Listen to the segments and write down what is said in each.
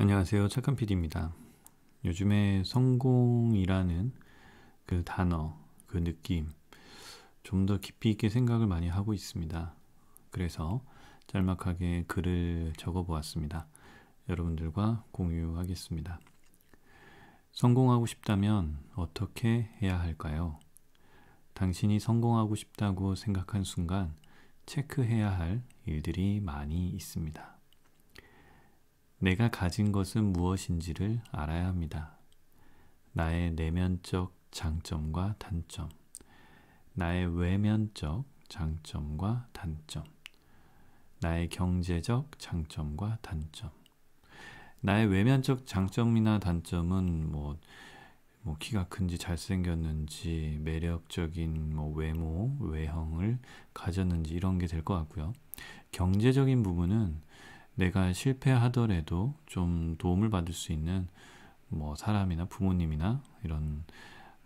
안녕하세요. 착한 PD입니다. 요즘에 성공이라는 그 단어, 그 느낌, 좀 더 깊이 있게 생각을 많이 하고 있습니다. 그래서 짤막하게 글을 적어 보았습니다. 여러분들과 공유하겠습니다. 성공하고 싶다면 어떻게 해야 할까요? 당신이 성공하고 싶다고 생각한 순간 체크해야 할 일들이 많이 있습니다. 내가 가진 것은 무엇인지를 알아야 합니다. 나의 내면적 장점과 단점, 나의 외면적 장점과 단점, 나의 경제적 장점과 단점. 나의 외면적 장점이나 단점은 뭐, 뭐 키가 큰지 잘생겼는지 매력적인 뭐 외모, 외형을 가졌는지 이런 게 될 것 같고요. 경제적인 부분은 내가 실패하더라도 좀 도움을 받을 수 있는 뭐 사람이나 부모님이나 이런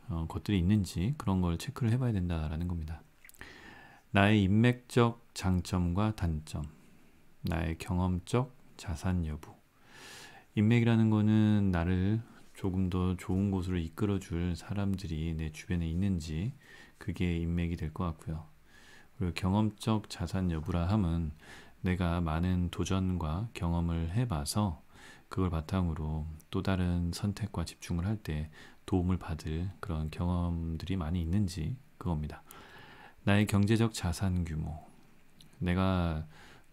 어, 것들이 있는지 그런 걸 체크를 해봐야 된다라는 겁니다. 나의 인맥적 장점과 단점, 나의 경험적 자산 여부. 인맥이라는 거는 나를 조금 더 좋은 곳으로 이끌어줄 사람들이 내 주변에 있는지 그게 인맥이 될 것 같고요. 그리고 경험적 자산 여부라 함은 내가 많은 도전과 경험을 해봐서 그걸 바탕으로 또 다른 선택과 집중을 할 때 도움을 받을 그런 경험들이 많이 있는지 그겁니다. 나의 경제적 자산 규모, 내가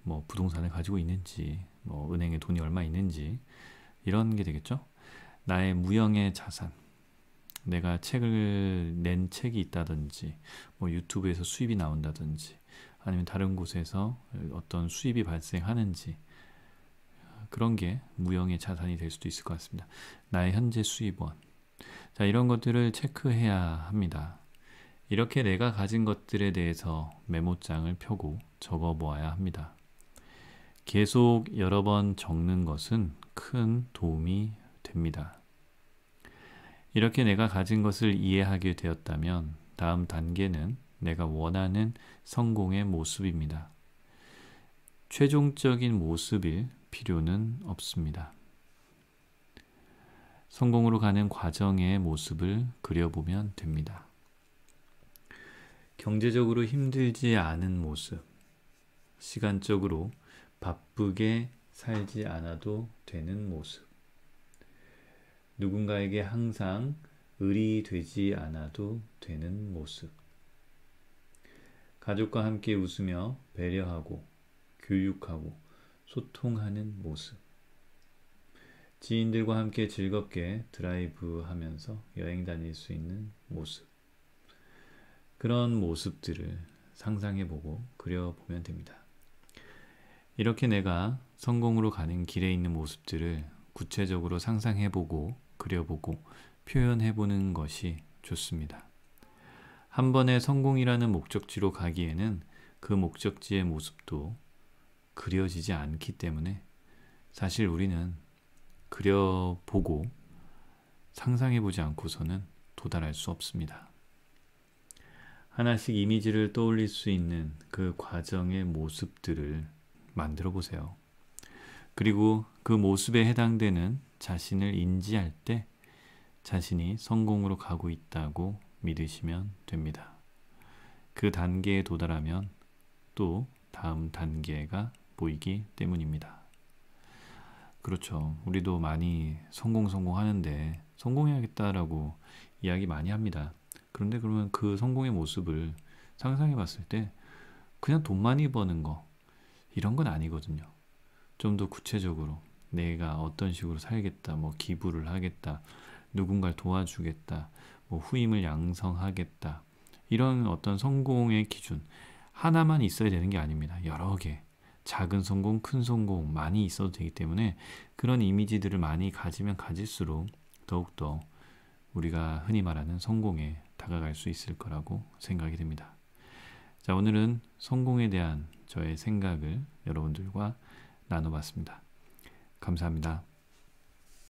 뭐 부동산을 가지고 있는지, 뭐 은행에 돈이 얼마 있는지 이런 게 되겠죠. 나의 무형의 자산, 내가 책을 낸 책이 있다든지, 뭐 유튜브에서 수입이 나온다든지, 아니면 다른 곳에서 어떤 수입이 발생하는지 그런 게 무형의 자산이 될 수도 있을 것 같습니다. 나의 현재 수입원. 자, 이런 것들을 체크해야 합니다. 이렇게 내가 가진 것들에 대해서 메모장을 펴고 적어 보아야 합니다. 계속 여러 번 적는 것은 큰 도움이 됩니다. 이렇게 내가 가진 것을 이해하게 되었다면 다음 단계는 내가 원하는 성공의 모습입니다. 최종적인 모습일 필요는 없습니다. 성공으로 가는 과정의 모습을 그려보면 됩니다. 경제적으로 힘들지 않은 모습, 시간적으로 바쁘게 살지 않아도 되는 모습, 누군가에게 항상 의리되지 않아도 되는 모습, 가족과 함께 웃으며 배려하고 교육하고 소통하는 모습. 지인들과 함께 즐겁게 드라이브 하면서 여행 다닐 수 있는 모습. 그런 모습들을 상상해보고 그려보면 됩니다. 이렇게 내가 성공으로 가는 길에 있는 모습들을 구체적으로 상상해보고 그려보고 표현해보는 것이 좋습니다. 한 번의 성공이라는 목적지로 가기에는 그 목적지의 모습도 그려지지 않기 때문에 사실 우리는 그려보고 상상해보지 않고서는 도달할 수 없습니다. 하나씩 이미지를 떠올릴 수 있는 그 과정의 모습들을 만들어 보세요. 그리고 그 모습에 해당되는 자신을 인지할 때 자신이 성공으로 가고 있다고 믿으시면 됩니다. 그 단계에 도달하면 또 다음 단계가 보이기 때문입니다. 그렇죠. 우리도 많이 성공 성공하는데 성공해야겠다라고 이야기 많이 합니다. 그런데 그러면 그 성공의 모습을 상상해 봤을 때 그냥 돈 많이 버는 거 이런 건 아니거든요. 좀 더 구체적으로 내가 어떤 식으로 살겠다, 뭐 기부를 하겠다, 누군가를 도와주겠다, 뭐 후임을 양성하겠다. 이런 어떤 성공의 기준 하나만 있어야 되는 게 아닙니다. 여러 개 작은 성공, 큰 성공 많이 있어도 되기 때문에 그런 이미지들을 많이 가지면 가질수록 더욱더 우리가 흔히 말하는 성공에 다가갈 수 있을 거라고 생각이 됩니다. 자, 오늘은 성공에 대한 저의 생각을 여러분들과 나눠봤습니다. 감사합니다.